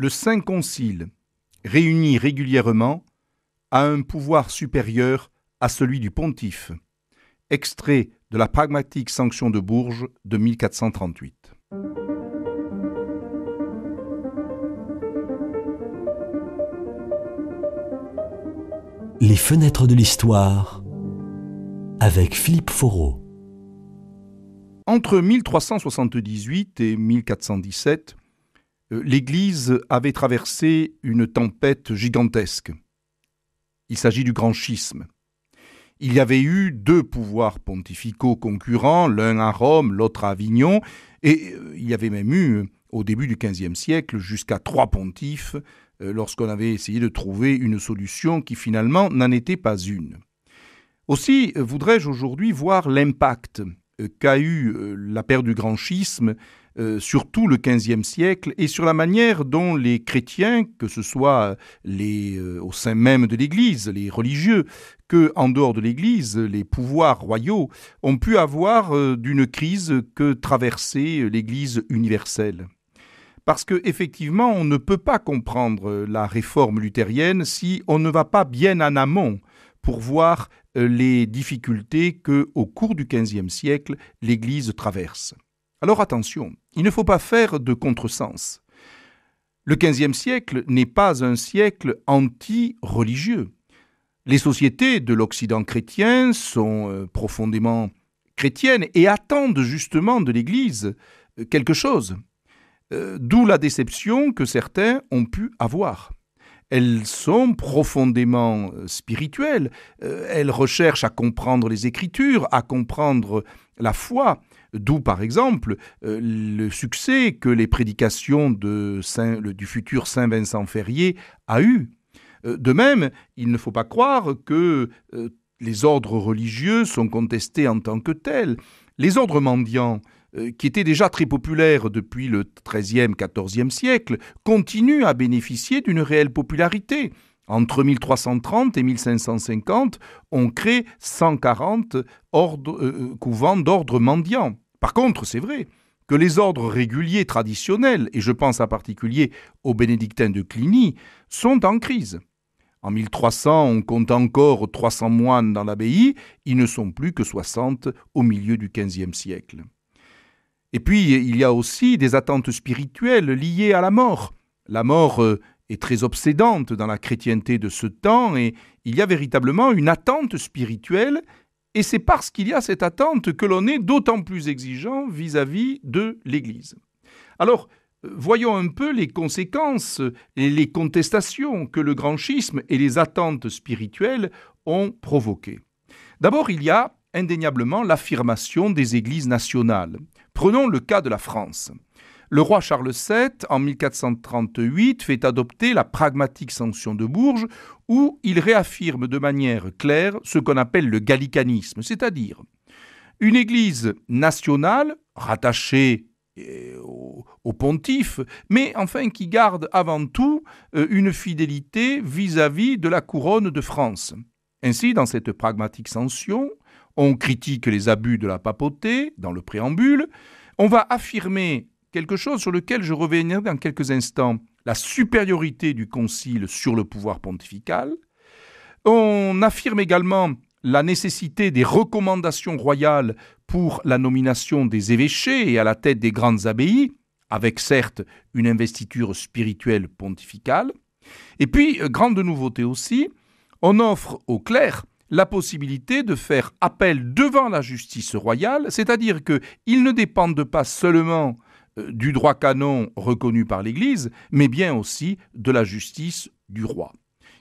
le Saint Concile, réuni régulièrement, a un pouvoir supérieur à celui du pontife. Extrait de la pragmatique sanction de Bourges de 1438. Les fenêtres de l'histoire avec Philippe Foreau. Entre 1378 et 1417, euh, l'Église avait traversé une tempête gigantesque. Il s'agit du grand schisme. Il y avait eu deux pouvoirs pontificaux concurrents, l'un à Rome, l'autre à Avignon, et euh, il y avait même eu, euh, au début du XVe siècle, jusqu'à trois pontifes lorsqu'on avait essayé de trouver une solution qui finalement n'en était pas une. Aussi voudrais-je aujourd'hui voir l'impact qu'a eu la perte du grand schisme euh, surtout le XVe siècle et sur la manière dont les chrétiens, que ce soit les, euh, au sein même de l'Église, les religieux, que en dehors de l'Église, les pouvoirs royaux ont pu avoir euh, d'une crise que traversait l'Église universelle. Parce que effectivement, on ne peut pas comprendre la réforme luthérienne si on ne va pas bien en amont pour voir les difficultés que, au cours du XVe siècle, l'Église traverse. Alors attention, il ne faut pas faire de contresens. Le XVe siècle n'est pas un siècle anti-religieux. Les sociétés de l'Occident chrétien sont euh, profondément chrétiennes et attendent justement de l'Église euh, quelque chose. Euh, d'où la déception que certains ont pu avoir elles sont profondément spirituelles. elles recherchent à comprendre les Écritures, à comprendre la foi. D'où, par exemple, euh, le succès que les prédications du futur Saint Vincent Ferrier a eu. Euh, de même, il ne faut pas croire que euh, les ordres religieux sont contestés en tant que tels. Les ordres mendiants, qui étaient déjà très populaires depuis le XIIIe, XIVe siècle, continuent à bénéficier d'une réelle popularité. Entre 1330 et 1550, on crée 140 euh, euh, couvents d'ordres mendiants. Par contre, c'est vrai que les ordres réguliers traditionnels, et je pense en particulier aux bénédictins de Cluny, sont en crise. En 1300, on compte encore 300 moines dans l'abbaye, ils ne sont plus que 60 au milieu du XVe siècle. Et puis, il y a aussi des attentes spirituelles liées à la mort. La mort euh, est très obsédante dans la chrétienté de ce temps et il y a véritablement une attente spirituelle et c'est parce qu'il y a cette attente que l'on est d'autant plus exigeant vis-à-vis de l'Église. Alors, voyons un peu les conséquences et les contestations que le grand schisme et les attentes spirituelles ont provoquées. D'abord, il y a indéniablement l'affirmation des églises nationales. Prenons le cas de la France. Le roi Charles VII, en 1438, fait adopter la pragmatique sanction de Bourges, où il réaffirme de manière claire ce qu'on appelle le gallicanisme, c'est-à-dire une Église nationale, rattachée euh, au, pontife, mais enfin qui garde avant tout euh, une fidélité vis-à-vis -vis de la couronne de France. Ainsi, dans cette pragmatique sanction, on critique les abus de la papauté dans le préambule, on va affirmer quelque chose sur lequel je reviendrai dans quelques instants, la supériorité du concile sur le pouvoir pontifical. On affirme également la nécessité des recommandations royales pour la nomination des évêchés et à la tête des grandes abbayes, avec certes une investiture spirituelle pontificale. Et puis, euh, grande nouveauté aussi, on offre aux clercs la possibilité de faire appel devant la justice royale, c'est-à-dire qu'ils ne dépendent pas seulement du droit canon reconnu par l'Église, mais bien aussi de la justice du roi.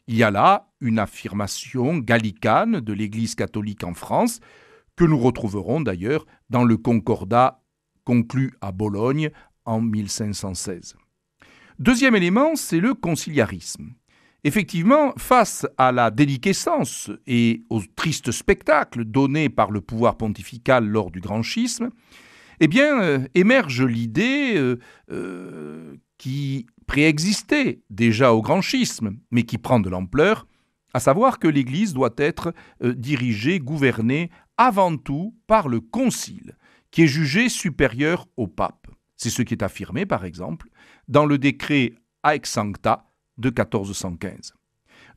Il y a là une affirmation gallicane de l'Église catholique en France, que nous retrouverons d'ailleurs dans le concordat conclu à Bologne en 1516. Deuxième élément, c'est le conciliarisme. Effectivement, face à la déliquescence et au triste spectacle donné par le pouvoir pontifical lors du grand schisme, eh bien, euh, émerge l'idée euh, euh, qui préexistait déjà au grand schisme, mais qui prend de l'ampleur, à savoir que l'Église doit être dirigée, gouvernée avant tout par le Concile, qui est jugé supérieur au pape. C'est ce qui est affirmé, par exemple, dans le décret Aex Sancta de 1415.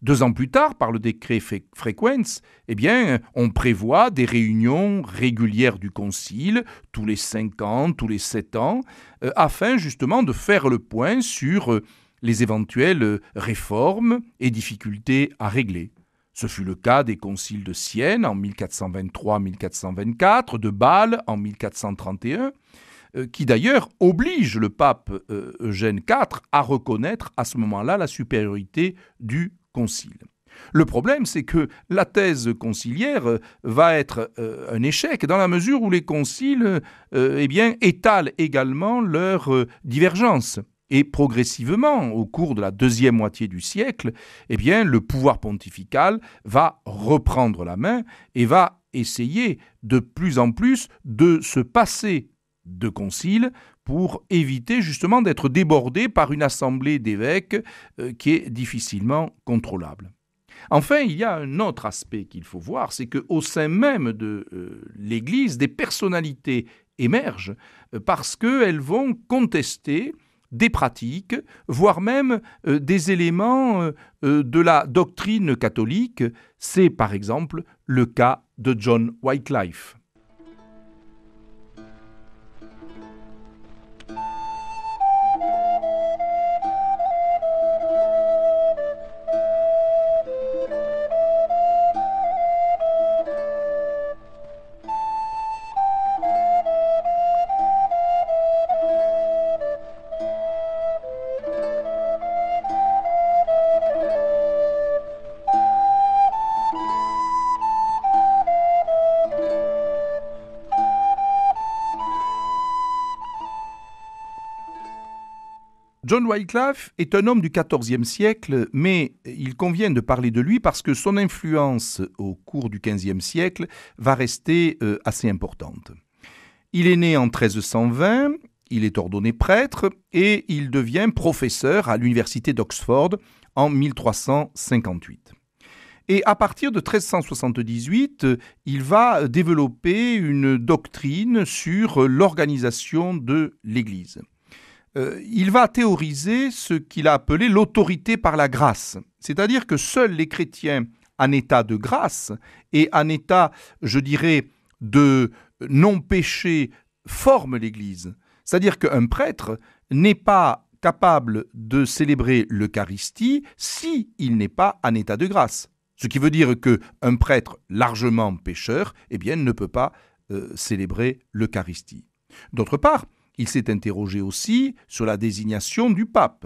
Deux ans plus tard, par le décret Frequence, eh bien, on prévoit des réunions régulières du Concile, tous les cinq ans, tous les sept ans, euh, afin justement de faire le point sur euh, les éventuelles euh, réformes et difficultés à régler. Ce fut le cas des conciles de Sienne en 1423-1424, de Bâle en 1431, qui d'ailleurs oblige le pape Eugène IV à reconnaître à ce moment-là la supériorité du le problème, c'est que la thèse conciliaire euh, va être euh, un échec dans la mesure où les conciles euh, eh bien, étalent également leurs divergences. Et progressivement, au cours de la deuxième moitié du siècle, eh bien, le pouvoir pontifical va reprendre la main et va essayer de plus en plus de se passer de concile pour éviter justement d'être débordé par une assemblée d'évêques euh, qui est difficilement contrôlable. Enfin, il y a un autre aspect qu'il faut voir, c'est qu'au sein même de euh, l'Église, des personnalités émergent euh, parce qu'elles vont contester des pratiques, voire même des éléments de la doctrine catholique. C'est par exemple le cas de John Wycliffe. John Wycliffe est un homme du XIVe siècle, mais il convient de parler de lui parce que son influence au cours du XVe siècle va rester euh, assez importante. Il est né en 1320, il est ordonné prêtre et il devient professeur à l'université d'Oxford en 1358. Et à partir de 1378, il va développer une doctrine sur l'organisation de l'Église. Euh, il va théoriser ce qu'il a appelé l'autorité par la grâce, c'est-à-dire que seuls les chrétiens en état de grâce et en état, je dirais, de non-péché forment l'Église. C'est-à-dire qu'un prêtre n'est pas capable de célébrer l'Eucharistie s'il n'est pas en état de grâce. Ce qui veut dire qu'un prêtre largement pécheur, eh bien, ne peut pas euh, célébrer l'Eucharistie. D'autre part, il s'est interrogé aussi sur la désignation du pape.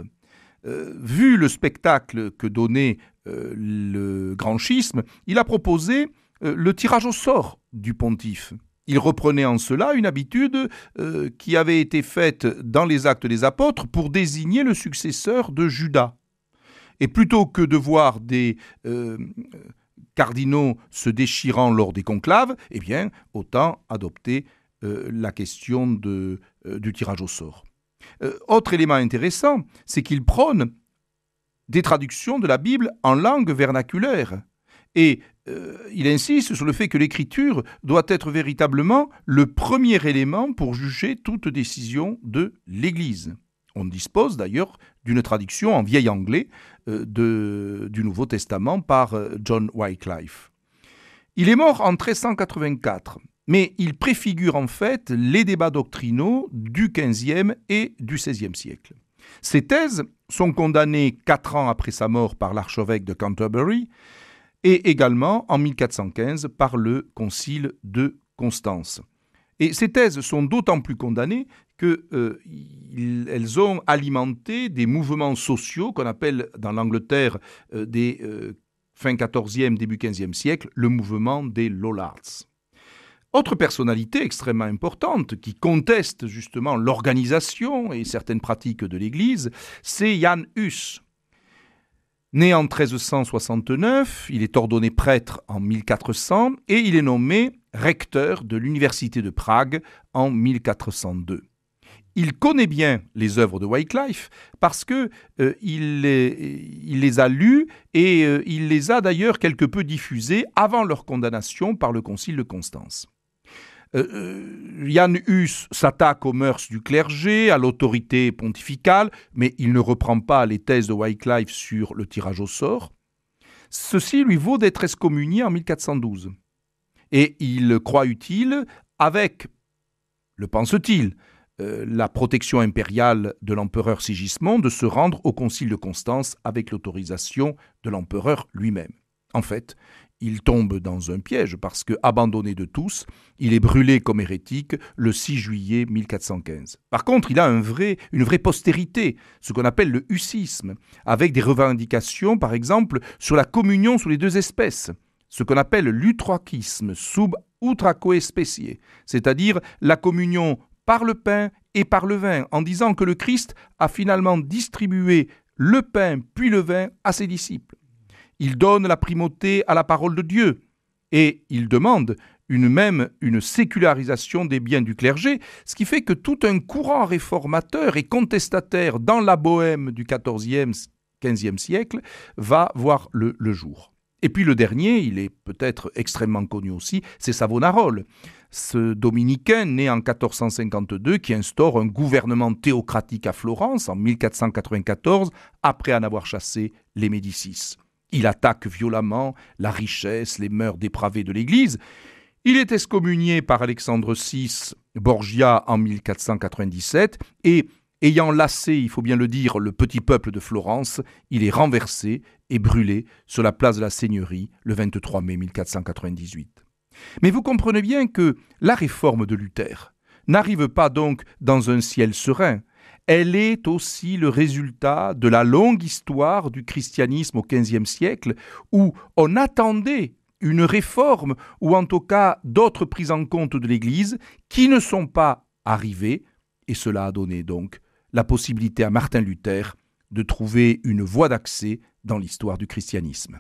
Euh, vu le spectacle que donnait euh, le grand schisme, il a proposé euh, le tirage au sort du pontife. Il reprenait en cela une habitude qui avait été faite dans les actes des apôtres pour désigner le successeur de Judas. Et plutôt que de voir des cardinaux se déchirant lors des conclaves, eh bien, autant adopter la question de euh, du tirage au sort. Euh, autre élément intéressant, c'est qu'il prône des traductions de la Bible en langue vernaculaire. Et euh, il insiste sur le fait que l'écriture doit être véritablement le premier élément pour juger toute décision de l'Église. On dispose d'ailleurs d'une traduction en vieil anglais du Nouveau Testament par John Wycliffe. Il est mort en 1384 mais il préfigure en fait les débats doctrinaux du XVe et du XVIe siècle. Ces thèses sont condamnées quatre ans après sa mort par l'archevêque de Canterbury et également en 1415 par le Concile de Constance. Et ces thèses sont d'autant plus condamnées qu'elles euh, ont alimenté des mouvements sociaux qu'on appelle dans l'Angleterre euh, des euh, fin 14 début 15e siècle, le mouvement des Lollards. Autre personnalité extrêmement importante qui conteste justement l'organisation et certaines pratiques de l'Église, c'est Jan Hus. Né en 1369, il est ordonné prêtre en 1400 et il est nommé recteur de l'Université de Prague en 1402. Il connaît bien les œuvres de Wycliffe parce qu'il euh, les, a lues et euh, il les a d'ailleurs quelque peu diffusées avant leur condamnation par le Concile de Constance. Euh, euh, Yann Hus s'attaque aux mœurs du clergé, à l'autorité pontificale, mais il ne reprend pas les thèses de Wycliffe sur le tirage au sort. Ceci lui vaut d'être excommunié en 1412. Et il croit utile, avec, le pense-t-il, euh, la protection impériale de l'empereur Sigismond, de se rendre au concile de Constance avec l'autorisation de l'empereur lui-même. En fait, il tombe dans un piège parce que, abandonné de tous, il est brûlé comme hérétique le 6 juillet 1415. Par contre, il a un vrai, une vraie postérité, ce qu'on appelle le hussisme, avec des revendications, par exemple, sur la communion sous les deux espèces, ce qu'on appelle l'utraquisme sub utraque specie, c'est-à-dire la communion par le pain et par le vin, en disant que le Christ a finalement distribué le pain puis le vin à ses disciples il donne la primauté à la parole de Dieu et il demande une même une sécularisation des biens du clergé, ce qui fait que tout un courant réformateur et contestataire dans la bohème du XIVe, XVe siècle va voir le, le jour. Et puis le dernier, il est peut-être extrêmement connu aussi, c'est Savonarole, ce dominicain né en 1452 qui instaure un gouvernement théocratique à Florence en 1494 après en avoir chassé les Médicis. Il attaque violemment la richesse, les mœurs dépravées de l'Église. Il est excommunié par Alexandre VI Borgia en 1497 et, ayant lassé, il faut bien le dire, le petit peuple de Florence, il est renversé et brûlé sur la place de la Seigneurie le 23 mai 1498. Mais vous comprenez bien que la réforme de Luther n'arrive pas donc dans un ciel serein, elle est aussi le résultat de la longue histoire du christianisme au XVe siècle, où on attendait une réforme, ou en tout cas d'autres prises en compte de l'Église, qui ne sont pas arrivées, et cela a donné donc la possibilité à Martin Luther de trouver une voie d'accès dans l'histoire du christianisme.